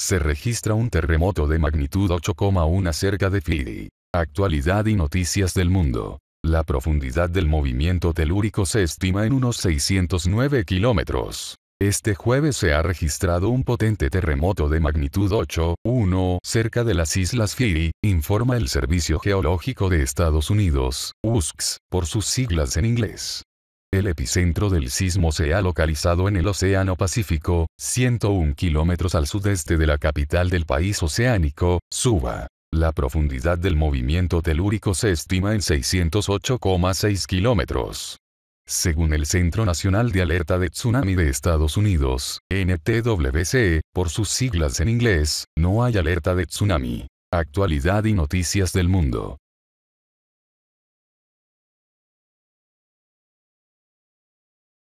Se registra un terremoto de magnitud 8,1 cerca de Fiji. Actualidad y noticias del mundo. La profundidad del movimiento telúrico se estima en unos 609 kilómetros. Este jueves se ha registrado un potente terremoto de magnitud 8.1 cerca de las Islas Fiji, informa el Servicio Geológico de Estados Unidos, USGS, por sus siglas en inglés. El epicentro del sismo se ha localizado en el Océano Pacífico, 101 kilómetros al sudeste de la capital del país oceánico, Suba. La profundidad del movimiento telúrico se estima en 608,6 kilómetros. Según el Centro Nacional de Alerta de Tsunami de Estados Unidos, NTWC, por sus siglas en inglés, no hay alerta de tsunami. Actualidad y noticias del mundo.